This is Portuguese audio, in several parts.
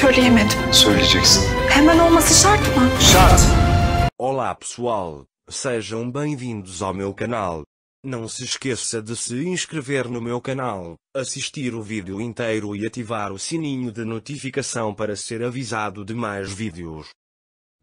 Söyleyemedim. Söyleyeceksin. Hemen olması şart mı? Şart. Olá pessoal, sejam bem-vindos ao meu canal. Não se esqueça de se inscrever no meu canal, assistir o vídeo inteiro e ativar o sininho de notificação para ser avisado de mais vídeos.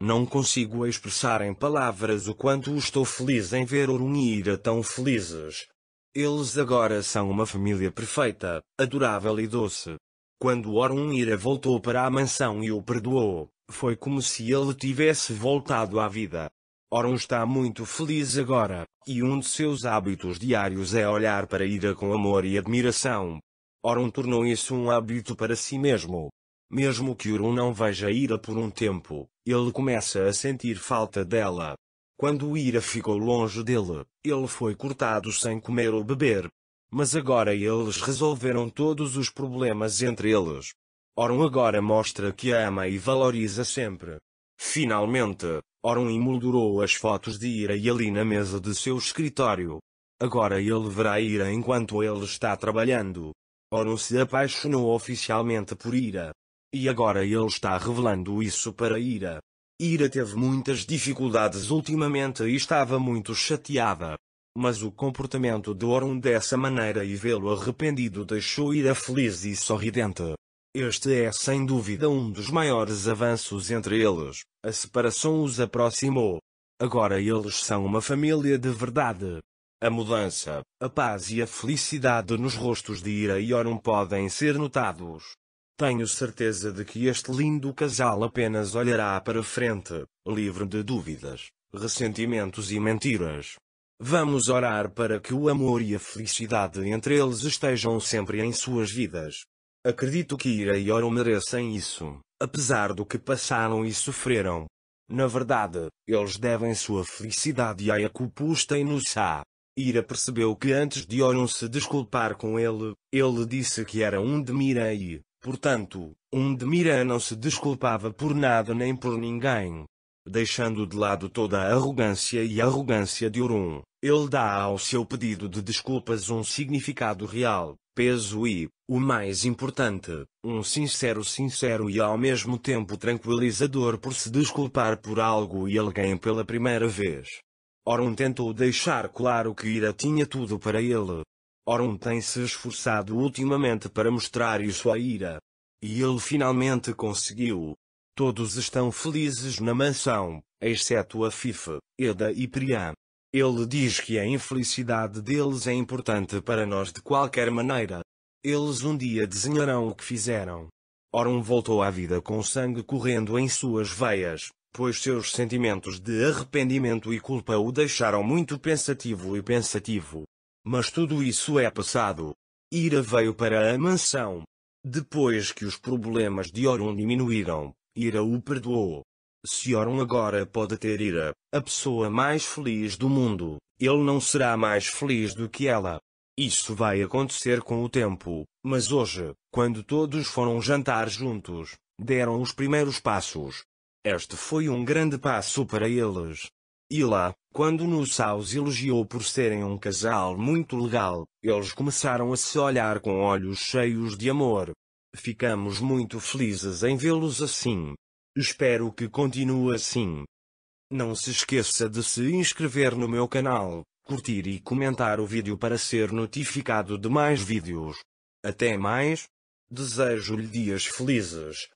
Não consigo expressar em palavras o quanto estou feliz em ver Orunira tão felizes. Eles agora são uma família perfeita, adorável e doce. Quando Orun Ira voltou para a mansão e o perdoou, foi como se ele tivesse voltado à vida. Orun está muito feliz agora, e um de seus hábitos diários é olhar para Ira com amor e admiração. Orun tornou isso um hábito para si mesmo. Mesmo que Orun não veja Ira por um tempo, ele começa a sentir falta dela. Quando Ira ficou longe dele, ele foi cortado sem comer ou beber, mas agora eles resolveram todos os problemas entre eles. Orun agora mostra que a ama e valoriza sempre. Finalmente, Orun emoldurou as fotos de Ira e Ali na mesa de seu escritório. Agora ele verá Ira enquanto ele está trabalhando. Orun se apaixonou oficialmente por Ira. E agora ele está revelando isso para Ira. Ira teve muitas dificuldades ultimamente e estava muito chateada mas o comportamento de Orun dessa maneira e vê-lo arrependido deixou Ira feliz e sorridente. Este é sem dúvida um dos maiores avanços entre eles, a separação os aproximou. Agora eles são uma família de verdade. A mudança, a paz e a felicidade nos rostos de Ira e Orun podem ser notados. Tenho certeza de que este lindo casal apenas olhará para frente, livre de dúvidas, ressentimentos e mentiras. Vamos orar para que o amor e a felicidade entre eles estejam sempre em suas vidas. Acredito que Ira e Oro merecem isso, apesar do que passaram e sofreram. Na verdade, eles devem sua felicidade a Yakupusta e Nussá. Ira percebeu que antes de Orun se desculpar com ele, ele disse que era um de portanto, um de Mira não se desculpava por nada nem por ninguém deixando de lado toda a arrogância e arrogância de Urum, ele dá ao seu pedido de desculpas um significado real, peso e, o mais importante, um sincero sincero e ao mesmo tempo tranquilizador por se desculpar por algo e alguém pela primeira vez. Orun tentou deixar claro que Ira tinha tudo para ele. Orun tem se esforçado ultimamente para mostrar isso a Ira. E ele finalmente conseguiu, Todos estão felizes na mansão, exceto a Fifa, Eda e Priam. Ele diz que a infelicidade deles é importante para nós de qualquer maneira. Eles um dia desenharão o que fizeram. Orun voltou à vida com sangue correndo em suas veias, pois seus sentimentos de arrependimento e culpa o deixaram muito pensativo e pensativo. Mas tudo isso é passado. Ira veio para a mansão. Depois que os problemas de Orun diminuíram, Ira o perdoou. Se Oron agora pode ter ira, a pessoa mais feliz do mundo, ele não será mais feliz do que ela. Isso vai acontecer com o tempo, mas hoje, quando todos foram jantar juntos, deram os primeiros passos. Este foi um grande passo para eles. E lá, quando Nussau os elogiou por serem um casal muito legal, eles começaram a se olhar com olhos cheios de amor, Ficamos muito felizes em vê-los assim. Espero que continue assim. Não se esqueça de se inscrever no meu canal, curtir e comentar o vídeo para ser notificado de mais vídeos. Até mais. Desejo-lhe dias felizes.